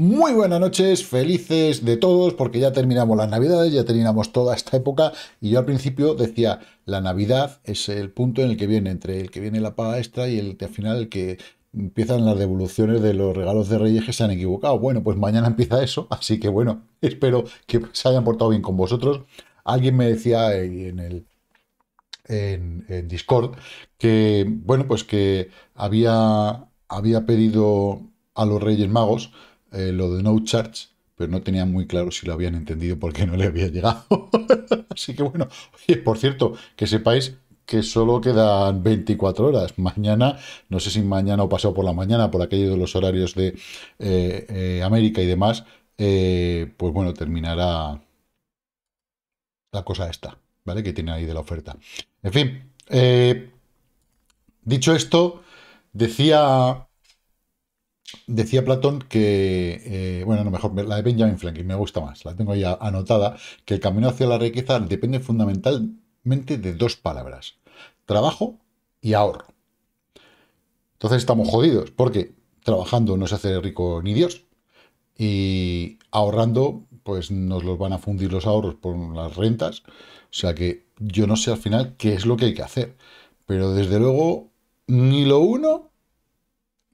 Muy buenas noches, felices de todos, porque ya terminamos las navidades, ya terminamos toda esta época, y yo al principio decía, la Navidad es el punto en el que viene, entre el que viene la paga extra y el que al final que empiezan las devoluciones de los regalos de Reyes que se han equivocado. Bueno, pues mañana empieza eso, así que bueno, espero que se hayan portado bien con vosotros. Alguien me decía en el en, Discord que bueno, pues que había había pedido a los Reyes Magos eh, lo de no charge, pero no tenía muy claro si lo habían entendido porque no le había llegado. Así que bueno, oye, por cierto, que sepáis que solo quedan 24 horas. Mañana, no sé si mañana o pasado por la mañana, por aquello de los horarios de eh, eh, América y demás, pues bueno, terminará la cosa esta, ¿vale? Que tiene ahí de la oferta. En fin, dicho esto, decía Decía Platón que, eh, bueno, no, mejor, la de Benjamin Franklin me gusta más, la tengo ya anotada, que el camino hacia la riqueza depende fundamentalmente de dos palabras, trabajo y ahorro. Entonces estamos jodidos, porque trabajando no se hace rico ni Dios, y ahorrando, pues nos los van a fundir los ahorros por las rentas, o sea que yo no sé al final qué es lo que hay que hacer, pero desde luego ni lo uno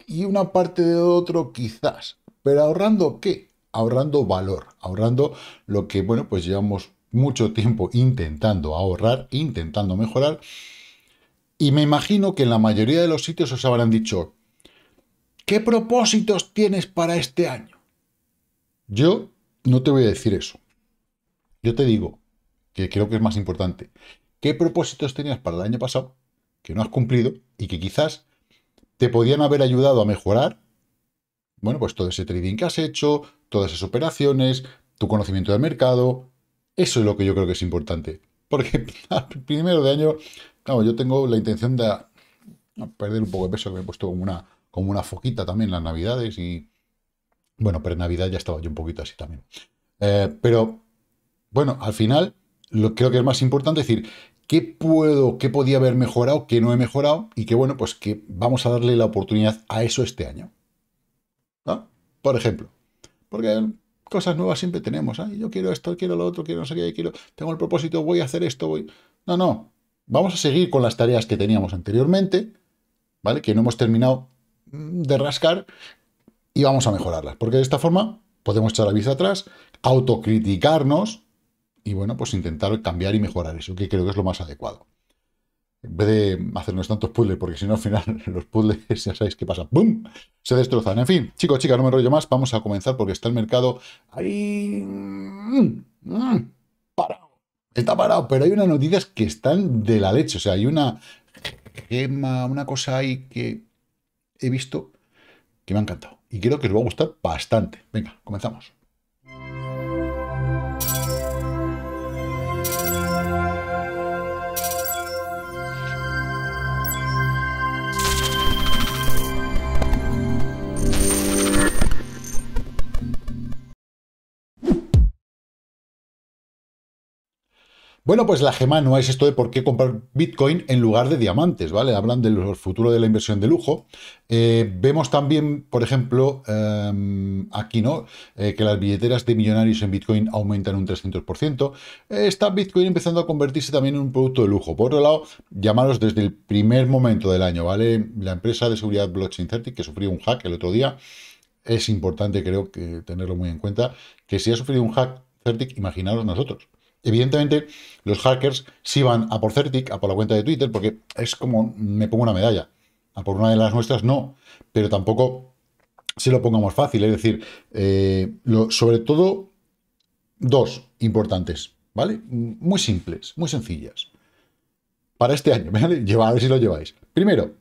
y una parte de otro quizás. Pero ahorrando qué? Ahorrando valor, ahorrando lo que, bueno, pues llevamos mucho tiempo intentando ahorrar, intentando mejorar. Y me imagino que en la mayoría de los sitios os habrán dicho, ¿qué propósitos tienes para este año? Yo no te voy a decir eso. Yo te digo, que creo que es más importante, ¿qué propósitos tenías para el año pasado que no has cumplido y que quizás podían haber ayudado a mejorar, bueno, pues todo ese trading que has hecho, todas esas operaciones, tu conocimiento del mercado, eso es lo que yo creo que es importante. Porque primero de año, claro, yo tengo la intención de perder un poco de peso, que me he puesto como una, como una foquita también las navidades y... Bueno, pero Navidad ya estaba yo un poquito así también. Eh, pero, bueno, al final, lo creo que es más importante decir, qué puedo, qué podía haber mejorado, qué no he mejorado y que bueno, pues que vamos a darle la oportunidad a eso este año. Por ejemplo, porque cosas nuevas siempre tenemos. Yo quiero esto, quiero lo otro, quiero no sé qué, quiero, tengo el propósito, voy a hacer esto, voy. No, no. Vamos a seguir con las tareas que teníamos anteriormente, ¿vale? Que no hemos terminado de rascar y vamos a mejorarlas. Porque de esta forma podemos echar la vista atrás, autocriticarnos y bueno, pues intentar cambiar y mejorar eso, que creo que es lo más adecuado. En vez de hacernos tantos puzzles, porque si no al final los puzzles, ya sabéis qué pasa, ¡bum! Se destrozan. En fin, chicos, chicas, no me rollo más, vamos a comenzar porque está el mercado ahí... Mm, mm, parado. Está parado, pero hay unas noticias que están de la leche. O sea, hay una gema, una cosa ahí que he visto que me ha encantado. Y creo que os va a gustar bastante. Venga, comenzamos. Bueno, pues la gema no es esto de por qué comprar Bitcoin en lugar de diamantes, ¿vale? Hablan del futuro de la inversión de lujo. Eh, vemos también, por ejemplo, em, aquí, ¿no? Eh, que las billeteras de millonarios en Bitcoin aumentan un 300%. está Bitcoin empezando a convertirse también en un producto de lujo. Por otro lado, llamaros desde el primer momento del año, ¿vale? La empresa de seguridad Blockchain Certic, que sufrió un hack el otro día, es importante, creo, que tenerlo muy en cuenta, que si ha sufrido un hack Certic, imaginaros nosotros. Evidentemente, los hackers sí van a por Certic, a por la cuenta de Twitter, porque es como me pongo una medalla. A por una de las nuestras no, pero tampoco se lo pongamos fácil. Es decir, eh, sobre todo dos importantes, ¿vale? Muy simples, muy sencillas. Para este año, ¿vale? a si lo lleváis. Primero,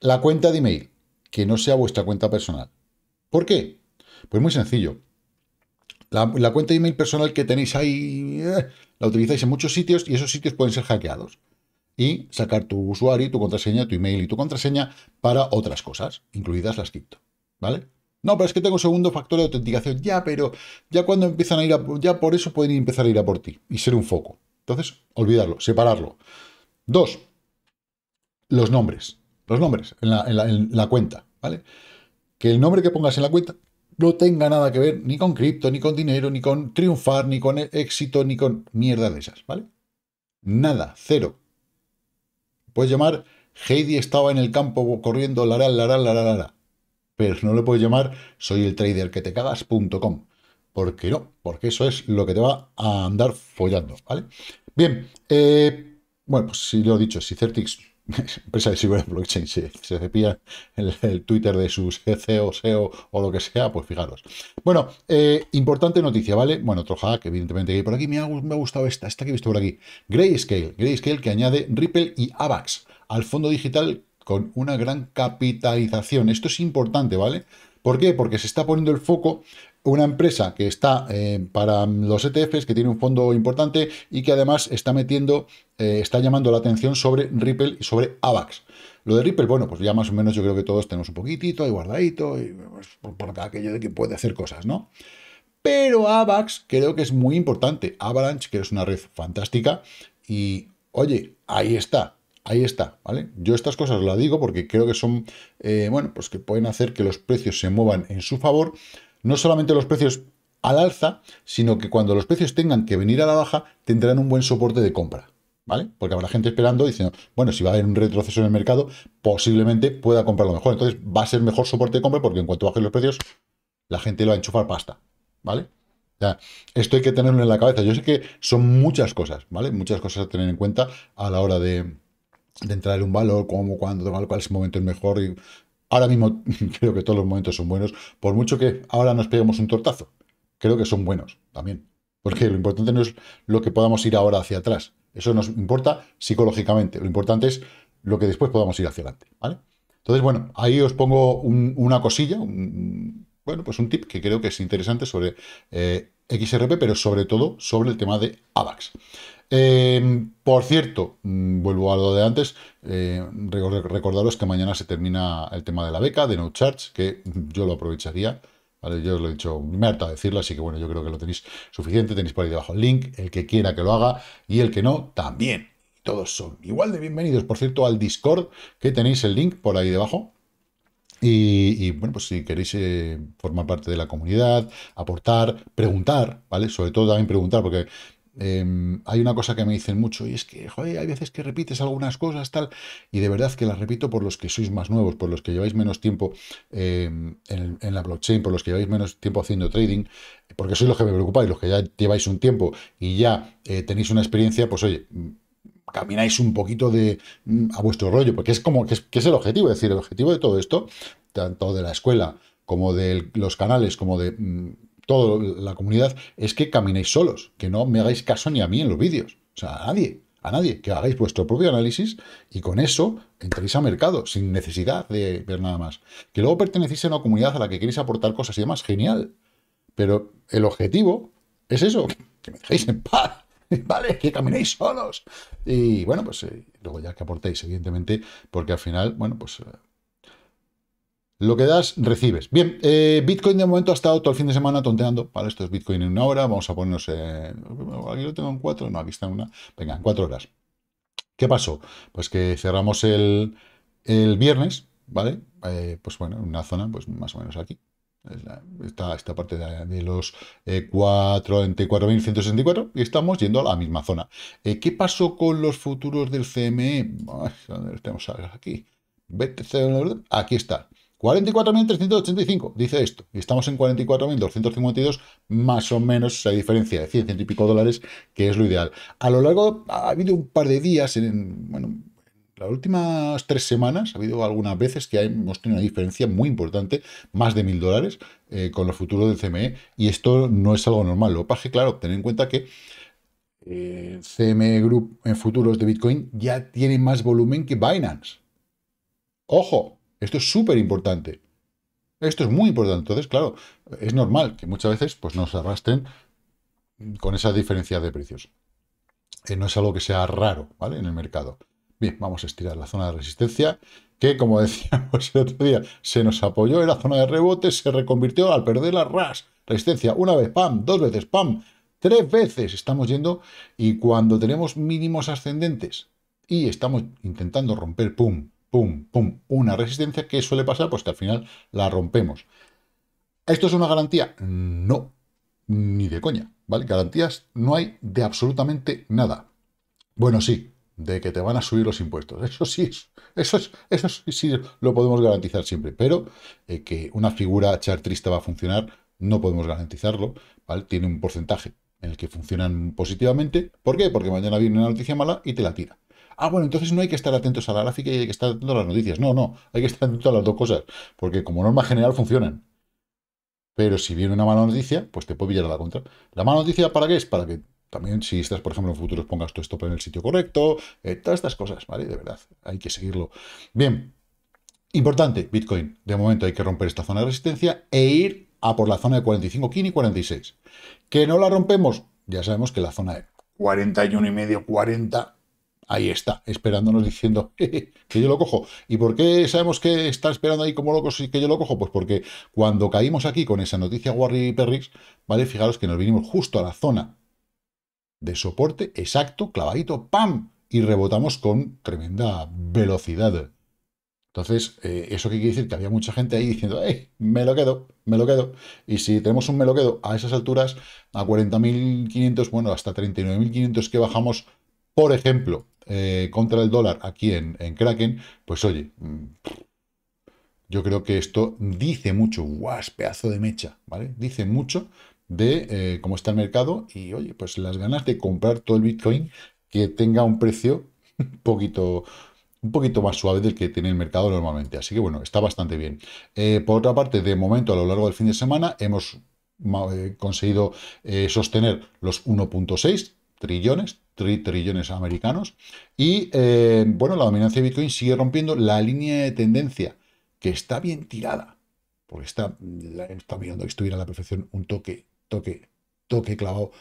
la cuenta de email, que no sea vuestra cuenta personal. ¿Por qué? Pues muy sencillo. La, cuenta de email personal que tenéis ahí eh, la utilizáis en muchos sitios y esos sitios pueden ser hackeados. Y sacar tu usuario, tu contraseña, tu email y tu contraseña para otras cosas, incluidas las cripto. ¿Vale? No, pero es que tengo segundo factor de autenticación. Ya, pero ya cuando empiezan a ir a, ya por eso pueden empezar a ir a por ti y ser un foco. Entonces, olvidarlo, separarlo. Dos, los nombres. Los nombres en la cuenta, ¿vale? Que el nombre que pongas en la cuenta no tenga nada que ver ni con cripto, ni con dinero, ni con triunfar, ni con éxito, ni con mierda de esas, ¿vale? Nada, cero. Puedes llamar Heidi estaba en el campo corriendo, la lara, la la Pero no le puedes llamar soy el trader que te cagas.com. Porque no, porque eso es lo que te va a andar follando, ¿vale? Bien, eh, bueno, pues si lo he dicho, si Certix empresa de seguridad blockchain se, cepilla el, Twitter de sus CEO, SEO o lo que sea, pues fijaros. Bueno, eh, importante noticia, ¿vale? Bueno, otro hack, evidentemente, que por aquí. Me ha, me ha gustado esta, esta que he visto por aquí. Grayscale, Grayscale que añade Ripple y AVAX al fondo digital con una gran capitalización. Esto es importante, ¿vale? ¿Por qué? Porque se está poniendo el foco una empresa que está eh, para los ETFs, que tiene un fondo importante y que además está metiendo, eh, está llamando la atención sobre Ripple y sobre AVAX. Lo de Ripple, bueno, pues ya más o menos yo creo que todos tenemos un poquitito ahí guardadito, y pues, por, aquello de que puede hacer cosas, ¿no? Pero AVAX creo que es muy importante. Avalanche, que es una red fantástica, y oye, ahí está, ahí está, ¿vale? Yo estas cosas las digo porque creo que son, eh, bueno, pues que pueden hacer que los precios se muevan en su favor, no solamente los precios al alza, sino que cuando los precios tengan que venir a la baja, tendrán un buen soporte de compra. ¿Vale? Porque habrá gente esperando diciendo, bueno, si va a haber un retroceso en el mercado, posiblemente pueda comprarlo mejor. Entonces va a ser mejor soporte de compra porque en cuanto bajen los precios, la gente lo va a enchufar pasta. ¿Vale? sea, esto hay que tenerlo en la cabeza. Yo sé que son muchas cosas, ¿vale? Muchas cosas a tener en cuenta a la hora de, entrar en un valor, cómo, cuándo, cuál es el momento mejor y Ahora mismo creo que todos los momentos son buenos, por mucho que ahora nos peguemos un tortazo. Creo que son buenos también. Porque lo importante no es lo que podamos ir ahora hacia atrás. Eso nos importa psicológicamente. Lo importante es lo que después podamos ir hacia adelante. ¿vale? Entonces, bueno, ahí os pongo una cosilla, un, bueno, pues un tip que creo que es interesante sobre eh, XRP, pero sobre todo sobre el tema de AVAX. Em, por cierto, mm, vuelvo a lo de antes, eh, recordaros que mañana se termina el tema de la beca, de No Charge, que yo lo aprovecharía. ¿vale? Yo os lo he dicho, me a decirlo, así que bueno, yo creo que lo tenéis suficiente. Tenéis por ahí debajo el link, el que quiera que lo haga y el que no, también. Todos son igual de bienvenidos, por cierto, al Discord, que tenéis el link por ahí debajo. Y, bueno, pues si queréis eh, formar parte de la comunidad, aportar, preguntar, ¿vale? Sobre todo también preguntar, porque Em, hay una cosa que me dicen mucho y es que, hay veces que repites algunas cosas, tal, y de verdad que las repito por los que sois más nuevos, por los que lleváis menos tiempo em, en, la blockchain, por los que lleváis menos tiempo haciendo trading, porque sois los que me preocupáis, los que ya lleváis un tiempo y ya eh, tenéis una experiencia, pues oye, mm, camináis un poquito de mm, a vuestro rollo, porque es como que es, que es el objetivo, es decir, el objetivo de todo esto, tanto de la escuela como de los canales, como de mm, toda la comunidad, es que caminéis solos, que no me hagáis caso ni a mí en los vídeos, o sea, a nadie, a nadie, que hagáis vuestro propio análisis y con eso entréis a mercado, sin necesidad de ver nada más. Que luego pertenecéis a una comunidad a la que queréis aportar cosas y demás, genial, pero el objetivo es eso, que me dejéis en paz. ¿vale? Que caminéis solos. Y bueno, pues eh, luego ya que aportéis, evidentemente, porque al final, bueno, pues eh, lo que das, recibes. Bien, eh, Bitcoin de momento ha estado todo el fin de semana tonteando. vale, esto es Bitcoin en una hora. Vamos a ponernos. aquí lo tengo en cuatro. No, aquí está en una. Venga, en cuatro horas. ¿Qué pasó? Pues que cerramos el, viernes, ¿vale? Eh, pues bueno, en una zona, pues más o menos aquí. Está esta parte de, los 4.164. Eh, y estamos yendo a la misma zona. ¿Qué pasó con los futuros del CME? aquí? Aquí está. 44.385, dice esto, y estamos en 44.252, más o menos esa diferencia de 100, 100 y pico dólares, que es lo ideal. A lo largo, ha habido un par de días, en, bueno, las últimas tres semanas, ha habido algunas veces que hemos tenido una diferencia muy importante, más de 1.000 dólares, eh, con los futuros del CME, y esto no es algo normal. Lo paje, claro, tener en cuenta que eh, CME Group en futuros de Bitcoin ya tiene más volumen que Binance. ¡Ojo! Esto es súper importante. Esto es muy importante. Entonces, claro, es normal que muchas veces pues, nos arrastren con esas diferencias de precios. Eh, no es algo que sea raro, ¿vale? En el mercado. Bien, vamos a estirar la zona de resistencia, que como decíamos el otro día, se nos apoyó en la zona de rebote, se reconvirtió al perder la RAS. Resistencia, una vez, pam, dos veces, pam, tres veces estamos yendo y cuando tenemos mínimos ascendentes y estamos intentando romper, pum, pum, pum, una resistencia. que suele pasar? Pues que al final la rompemos. ¿Esto es una garantía? No, ni de coña, ¿vale? Garantías no hay de absolutamente nada. Bueno, sí, de que te van a subir los impuestos. Eso sí, es, eso, es, eso sí lo podemos garantizar siempre, pero eh, que una figura chartrista va a funcionar, no podemos garantizarlo, ¿vale? Tiene un porcentaje en el que funcionan positivamente. ¿Por qué? Porque mañana viene una noticia mala y te la tira. Ah, bueno, entonces no hay que estar atentos a la gráfica y hay que estar atentos a las noticias. No, no, hay que estar atentos a las dos cosas, porque como norma general funcionan. Pero si viene una mala noticia, pues te puede pillar a la contra. ¿La mala noticia para qué es? Para que también, si estás, por ejemplo, en futuros, pongas tu stop en el sitio correcto, eh, todas estas cosas, ¿vale? De verdad, hay que seguirlo. Bien, importante, Bitcoin. De momento hay que romper esta zona de resistencia e ir a por la zona de 45 y 46. ¿Que no la rompemos? Ya sabemos que la zona de 41 y medio, 40 ahí está, esperándonos diciendo que yo lo cojo. ¿Y por qué sabemos que está esperando ahí como locos y que yo lo cojo? Pues porque cuando caímos aquí con esa noticia y Perrix, ¿vale? Fijaros que nos vinimos justo a la zona de soporte exacto, clavadito, ¡pam! Y rebotamos con tremenda velocidad. Entonces, eh, ¿eso qué quiere decir? Que había mucha gente ahí diciendo, ¡eh! Me lo quedo, me lo quedo. Y si tenemos un me lo quedo a esas alturas, a 40.500, bueno, hasta 39.500 que bajamos por ejemplo, eh, contra el dólar aquí en, Kraken, pues oye, mm, yo creo que esto dice mucho, guas, pedazo de mecha, ¿vale? Dice mucho de eh, cómo está el mercado y, oye, pues las ganas de comprar todo el Bitcoin que tenga un precio un poquito, un poquito más suave del que tiene el mercado normalmente. Así que, bueno, está bastante bien. Eh, por otra parte, de momento, a lo largo del fin de semana, hemos conseguido sostener los 1.6 trillones, trillones americanos. Y eh, bueno, la dominancia de Bitcoin sigue rompiendo la línea de tendencia, que está bien tirada, porque está, está mirando que estuviera a la perfección un toque, toque, toque clavado,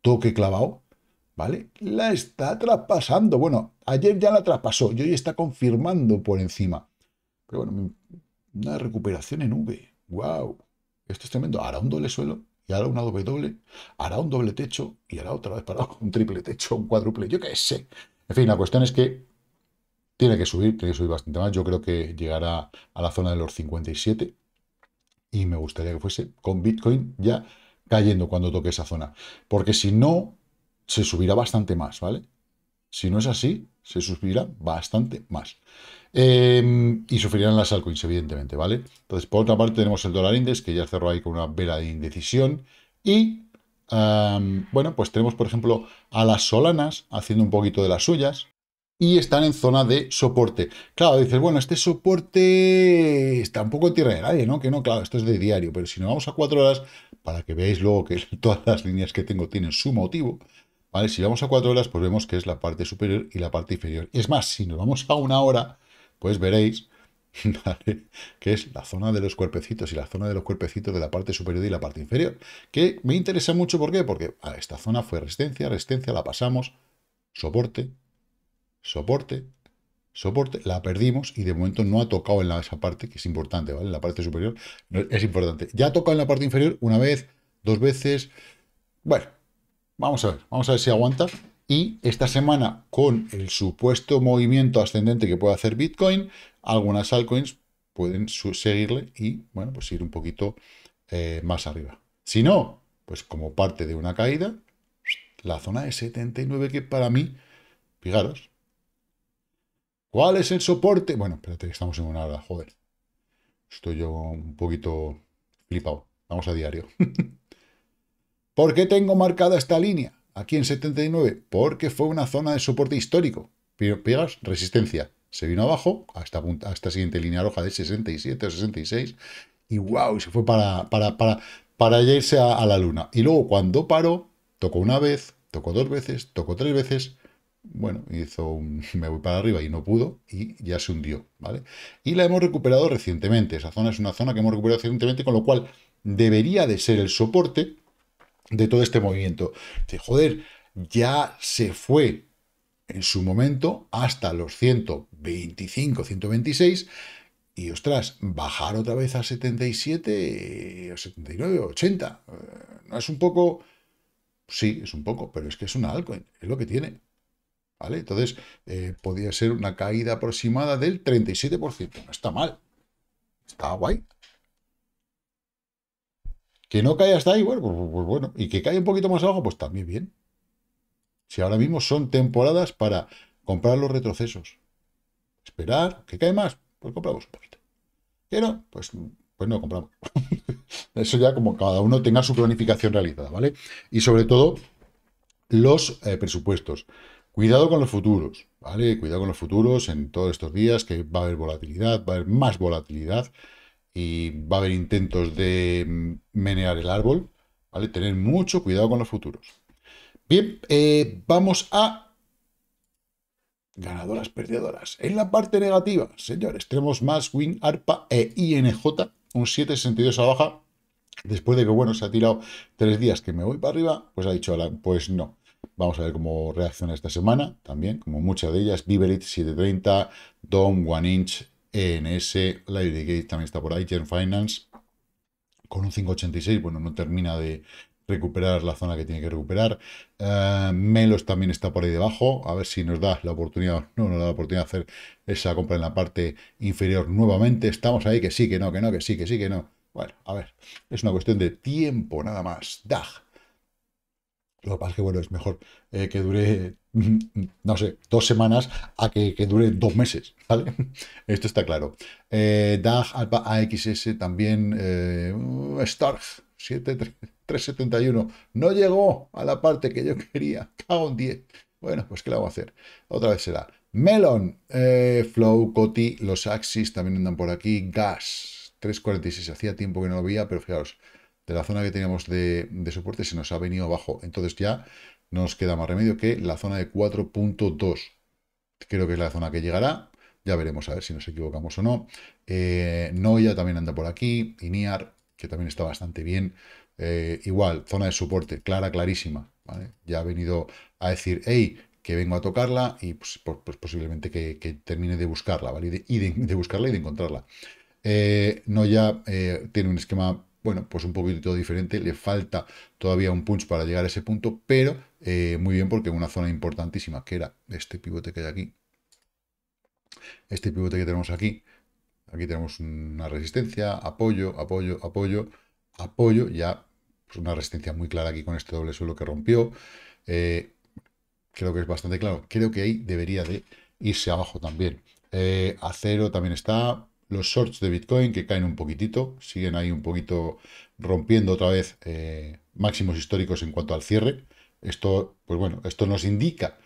toque clavado, ¿vale? La está traspasando. Bueno, ayer ya la traspasó y hoy está confirmando por encima. Pero bueno, una recuperación en V. ¡Wow! Esto es tremendo. Ahora un doble suelo y hará una doble, hará un doble techo y hará otra vez para un triple techo, un cuádruple, yo qué sé. En fin, la cuestión es que tiene que subir, tiene que subir bastante más. Yo creo que llegará a la zona de los 57 y me gustaría que fuese con Bitcoin ya cayendo cuando toque esa zona, porque si no, se subirá bastante más, ¿vale? Si no es así, se sufrirá bastante más. Em, y sufrirán las altcoins, evidentemente, ¿vale? Entonces, por otra parte, tenemos el dólar index, que ya cerró ahí con una vela de indecisión. Y, em, bueno, pues tenemos, por ejemplo, a las solanas haciendo un poquito de las suyas. Y están en zona de soporte. Claro, dices, bueno, este soporte está un poco en tierra de nadie, ¿no? Que no, claro, esto es de diario. Pero si nos vamos a cuatro horas, para que veáis luego que todas las líneas que tengo tienen su motivo, si vamos a cuatro horas, pues vemos que es la parte superior y la parte inferior. Es más, si nos vamos a una hora, pues veréis que es la zona de los cuerpecitos y la zona de los cuerpecitos de la parte superior y la parte inferior, que me interesa mucho, ¿por qué? Porque esta zona fue resistencia, resistencia, la pasamos, soporte, soporte, soporte, la perdimos y de momento no ha tocado en la, esa parte, que es importante, ¿vale? En la parte superior es importante. Ya ha tocado en la parte inferior una vez, dos veces, bueno, Vamos a ver, vamos a ver si aguanta. Y esta semana, con el supuesto movimiento ascendente que puede hacer Bitcoin, algunas altcoins pueden seguirle y, bueno, pues ir un poquito eh, más arriba. Si no, pues como parte de una caída, la zona de 79 que para mí, fijaros, ¿cuál es el soporte? Bueno, espérate estamos en una hora, joder. Estoy yo un poquito flipado. Vamos a diario. ¿Por qué tengo marcada esta línea? Aquí en 79, porque fue una zona de soporte histórico. Pegas, resistencia. Se vino abajo hasta, esta siguiente línea roja de 67 o 66. Y wow, se fue para, para, para, para irse a, la luna. Y luego cuando paró, tocó una vez, tocó dos veces, tocó tres veces bueno, hizo un me voy para arriba y no pudo y ya se hundió, ¿vale? Y la hemos recuperado recientemente, esa zona es una zona que hemos recuperado recientemente, con lo cual debería de ser el soporte de todo este movimiento. de joder, ya se fue en su momento hasta los 125, 126 y ostras, bajar otra vez a 77 o 79, 80. Eh, ¿No es un poco? Sí, es un poco, pero es que es un altcoin, es lo que tiene. ¿Vale? Entonces, eh, podría ser una caída aproximada del 37%. No está mal. Está guay. Que no cae hasta ahí, pues, pues, pues bueno, Y que cae un poquito más abajo, pues también bien. Si ahora mismo son temporadas para comprar los retrocesos. Esperar, que cae más, pues compramos un poquito. Que no, pues, pues no compramos. Eso ya como cada uno tenga su planificación realizada, ¿vale? Y sobre todo, los eh, presupuestos. Cuidado con los futuros, ¿vale? Cuidado con los futuros en todos estos días que va a haber volatilidad, va a haber más volatilidad y va a haber intentos de menear el árbol, ¿vale? Tener mucho cuidado con los futuros. Bien, eh, vamos a ganadoras, perdedoras. En la parte negativa, señores, tenemos más Win, ARPA e INJ, un 7,62 a baja. Después de que, bueno, se ha tirado tres días que me voy para arriba, pues ha dicho Alan, pues no. Vamos a ver cómo reacciona esta semana también, como muchas de ellas. Biberit 730, Dom, One Inch, ENS, que también está por ahí, Gen Finance, con un 5.86, bueno, no termina de recuperar la zona que tiene que recuperar. Eh, Melos también está por ahí debajo, a ver si nos da la oportunidad, no nos da la oportunidad de hacer esa compra en la parte inferior nuevamente. Estamos ahí, que sí, que no, que no, que sí, que sí, que no. Bueno, a ver, es una cuestión de tiempo nada más. DAG. Lo que pasa es que, bueno, es mejor eh, que dure Mm, mm, no sé, dos semanas a que, dure dos meses, ¿vale? Esto está claro. Eh, DAG, AXS también, eh, uh, Stark Starg 7371, no llegó a la parte que yo quería, cago en 10. Bueno, pues ¿qué le voy a hacer? Otra vez será. Melon, eh, Flow, Coti, los Axis también andan por aquí, Gas 346, hacía tiempo que no lo veía, pero fijaros, de la zona que teníamos de, de soporte se nos ha venido abajo, entonces ya no nos queda más remedio que la zona de 4.2. Creo que es la zona que llegará. Ya veremos a ver si nos equivocamos o no. Eh, Noia también anda por aquí. Iniar, que también está bastante bien. Eh, igual, zona de soporte, clara, clarísima. ¿vale? Ya ha venido a decir, hey, que vengo a tocarla y pues, pues posiblemente que, termine de buscarla, ¿vale? Y de, buscarla y de encontrarla. Eh, Noia eh, tiene un esquema bueno, pues un poquito diferente, le falta todavía un punch para llegar a ese punto, pero eh, muy bien porque una zona importantísima, que era este pivote que hay aquí, este pivote que tenemos aquí, aquí tenemos una resistencia, apoyo, apoyo, apoyo, apoyo, ya pues una resistencia muy clara aquí con este doble suelo que rompió, eh, creo que es bastante claro, creo que ahí debería de irse abajo también, eh, acero también está, los shorts de Bitcoin que caen un poquitito, siguen ahí un poquito rompiendo otra vez eh, máximos históricos en cuanto al cierre. Esto, pues bueno, esto nos indica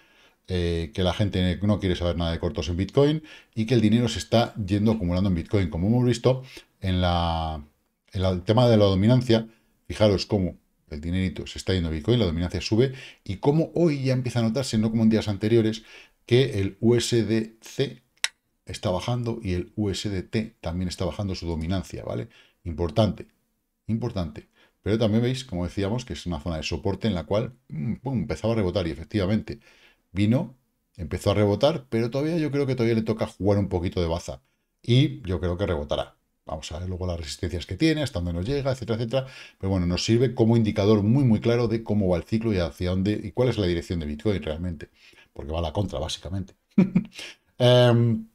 eh, que la gente no quiere saber nada de cortos en Bitcoin y que el dinero se está yendo acumulando en Bitcoin. Como hemos visto en, la, el tema de la dominancia, fijaros cómo el dinerito se está yendo a Bitcoin, la dominancia sube y cómo hoy ya empieza a notarse, no como en días anteriores, que el USDC está bajando y el USDT también está bajando su dominancia, ¿vale? Importante, importante. Pero también veis, como decíamos, que es una zona de soporte en la cual pum, mm, empezaba a rebotar y efectivamente vino, empezó a rebotar, pero todavía yo creo que todavía le toca jugar un poquito de baza. Y yo creo que rebotará. Vamos a ver luego las resistencias que tiene, hasta dónde nos llega, etcétera, etcétera. Pero bueno, nos sirve como indicador muy, muy claro de cómo va el ciclo y hacia dónde y cuál es la dirección de Bitcoin realmente. Porque va a la contra, básicamente. Em,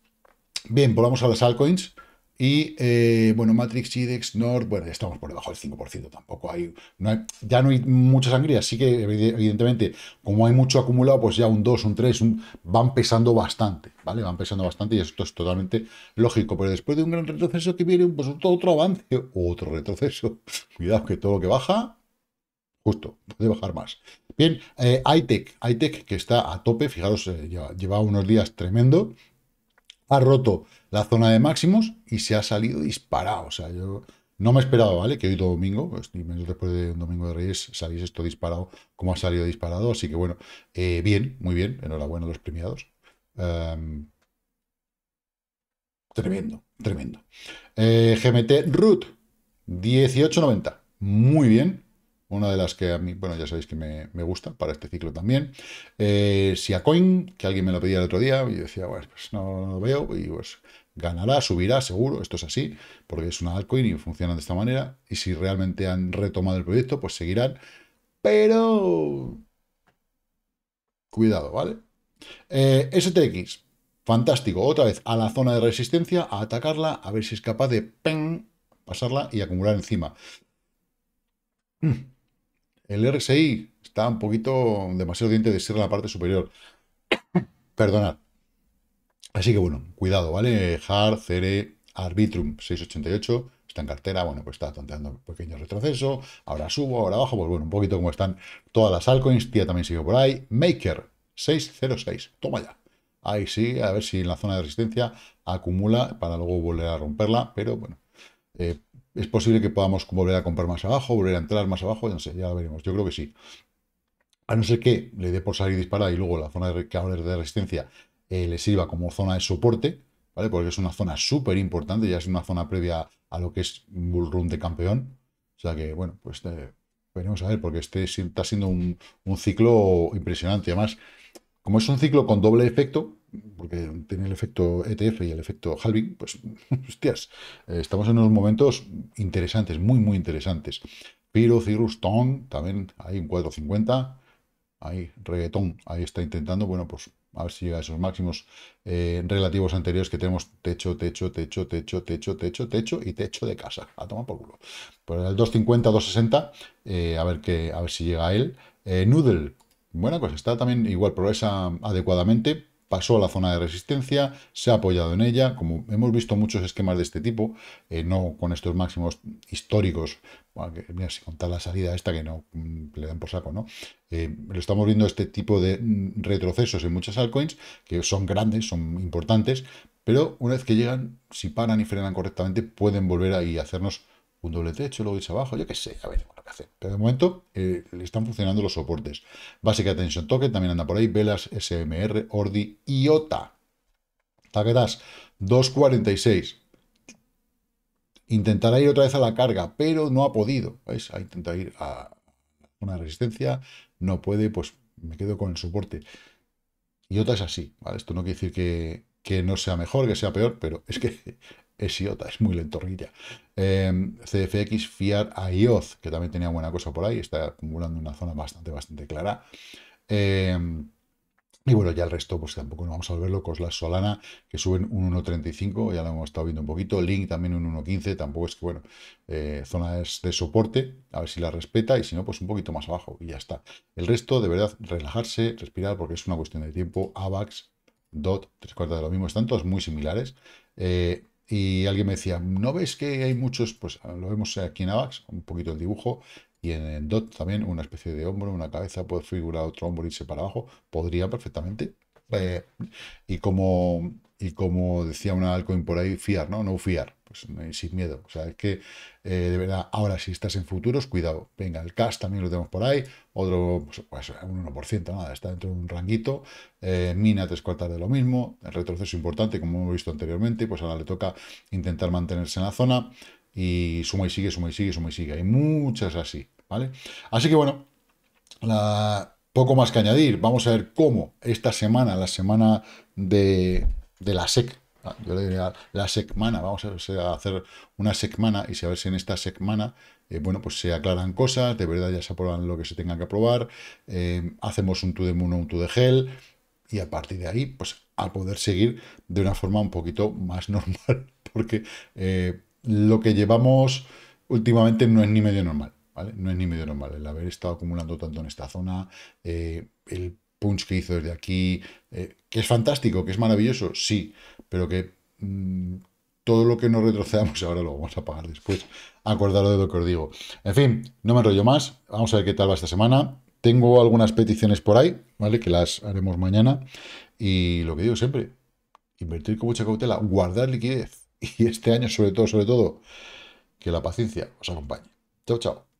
Bien, volvamos a las altcoins. Y eh, bueno, Matrix, IDEX, Nord, bueno, ya estamos por debajo del 5%, tampoco hay, ya no hay mucha sangría, así que evidentemente, como hay mucho acumulado, pues ya un 2, un 3, van pesando bastante, ¿vale? Van pesando bastante y esto es totalmente lógico, pero después de un gran retroceso que viene, pues otro, otro avance, otro retroceso, cuidado que todo lo que baja, justo, puede bajar más. Bien, eh, ITEC, ITEC que está a tope, fijaros, eh, lleva unos días tremendo, ha roto la zona de máximos y se ha salido disparado. O sea, yo no me esperaba, ¿vale? Que hoy domingo, pues, después de un domingo de Reyes, salís esto disparado como ha salido disparado. Así que bueno, eh, bien, muy bien. Enhorabuena a los premiados. Em, tremendo, tremendo. Eh, GMT Root 1890. Muy bien una de las que a mí, bueno, ya sabéis que me, gusta para este ciclo también. Eh, a Coin, que alguien me lo pedía el otro día, y yo decía, bueno, pues no, lo veo, y pues ganará, subirá, seguro, esto es así, porque es una altcoin y funciona de esta manera, y si realmente han retomado el proyecto, pues seguirán, pero... Cuidado, ¿vale? Eh, STX, fantástico, otra vez a la zona de resistencia, a atacarla, a ver si es capaz de pen pasarla y acumular encima. Mm. El RSI está un poquito demasiado diente de ser en la parte superior. Perdonad. Así que bueno, cuidado, ¿vale? Hard, Cere, Arbitrum 688, está en cartera, bueno, pues está tonteando un pequeño retroceso, ahora subo, ahora bajo, pues bueno, un poquito como están todas las altcoins, Tía también sigue por ahí, Maker 606, toma ya. Ahí sí, a ver si en la zona de resistencia acumula para luego volver a romperla, pero bueno, eh, es posible que podamos volver a comprar más abajo, volver a entrar más abajo, no sé, ya lo veremos. Yo creo que sí. A no ser que le dé por salir disparar y luego la zona de, que de resistencia eh, le sirva como zona de soporte, ¿vale? Porque es una zona súper importante, ya es una zona previa a lo que es Bull Run de campeón. O sea que, bueno, pues eh, veremos a ver, porque este está siendo un, un ciclo impresionante. Además, como es un ciclo con doble efecto, porque tiene el efecto ETF y el efecto halving, pues, hostias, eh, estamos en unos momentos interesantes, muy, muy interesantes. Piro, Cirrus, Tong, también hay un 450, hay reggaetón, ahí está intentando, bueno, pues a ver si llega a esos máximos eh, relativos anteriores que tenemos techo, techo, techo, techo, techo, techo, techo y techo de casa. A tomar por culo. por pues el 250, 260, eh, a, ver que, a ver si llega a él. Noodle, bueno, pues está también igual, progresa adecuadamente pasó a la zona de resistencia, se ha apoyado en ella, como hemos visto muchos esquemas de este tipo, eh, no con estos máximos históricos, mira, si contar la salida esta que no mm, le dan por saco, ¿no? Eh, lo estamos viendo este tipo de mm, retrocesos en muchas altcoins, que son grandes, son importantes, pero una vez que llegan, si paran y frenan correctamente, pueden volver ahí y hacernos un doble techo, luego irse abajo, yo qué sé, a ver lo que hacen. Pero de momento eh, le están funcionando los soportes. Básica Tension Token también anda por ahí, Velas, SMR, Ordi, IOTA. Taquetas, 246. Intentará ir otra vez a la carga, pero no ha podido. ¿Veis? Ha intentado ir a una resistencia, no puede, pues me quedo con el soporte. IOTA es así, Esto no quiere decir que, que no sea mejor, que sea peor, pero es que Iota, es muy lentorrilla. Eh, em, CFX, Fiat, IOZ, que también tenía buena cosa por ahí, está acumulando una zona bastante, bastante clara. Em, y bueno, ya el resto, pues tampoco nos vamos a verlo. la Solana, que suben un 1.35, ya lo hemos estado viendo un poquito. Link también un 1.15, tampoco es que, bueno, eh, zona de soporte, a ver si la respeta y si no, pues un poquito más abajo y ya está. El resto, de verdad, relajarse, respirar, porque es una cuestión de tiempo. AVAX, DOT, tres cuartos de lo mismo, están todos muy similares. Eh, y alguien me decía, ¿no ves que hay muchos? Pues ah, lo vemos aquí en AVAX, un poquito el dibujo, y en, DOT también una especie de hombro, una cabeza, puede figurar otro hombro y irse para abajo, podría perfectamente. Eh, y como y como decía una Alcoin por ahí, fiar, ¿no? No fiar. Pues, sin miedo. O sea, es que eh, de verdad, ahora si estás en futuros, cuidado. Venga, el cash también lo tenemos por ahí, otro, pues, pues un 1%, nada, está dentro de un ranguito. Eh, mina tres cuartas de lo mismo, el retroceso importante, como hemos visto anteriormente, pues ahora le toca intentar mantenerse en la zona y suma y sigue, suma y sigue, suma y sigue. Hay muchas así, ¿vale? Así que bueno, poco más que añadir. Vamos a ver cómo esta semana, la semana de, de la SEC, Ah, yo le diría la semana, vamos a hacer una semana y a ver si en esta semana, eh, bueno, pues se aclaran cosas, de verdad ya se aprueban lo que se tenga que aprobar, eh, hacemos un to de mono, un to de gel, y a partir de ahí, pues a poder seguir de una forma un poquito más normal, porque eh, lo que llevamos últimamente no es ni medio normal. ¿Vale? No es ni medio normal el haber estado acumulando tanto en esta zona, el que hizo desde aquí, eh, que es fantástico, que es maravilloso, sí, pero que mm, todo lo que nos retrocedamos ahora lo vamos a pagar después. Acordaros de lo que os digo. En fin, no me enrollo más, vamos a ver qué tal va esta semana. Tengo algunas peticiones por ahí, ¿vale? Que las haremos mañana. Y lo que digo siempre, invertir con mucha cautela, guardar liquidez. Y este año, sobre todo, sobre todo, que la paciencia os acompañe. Chao, chao.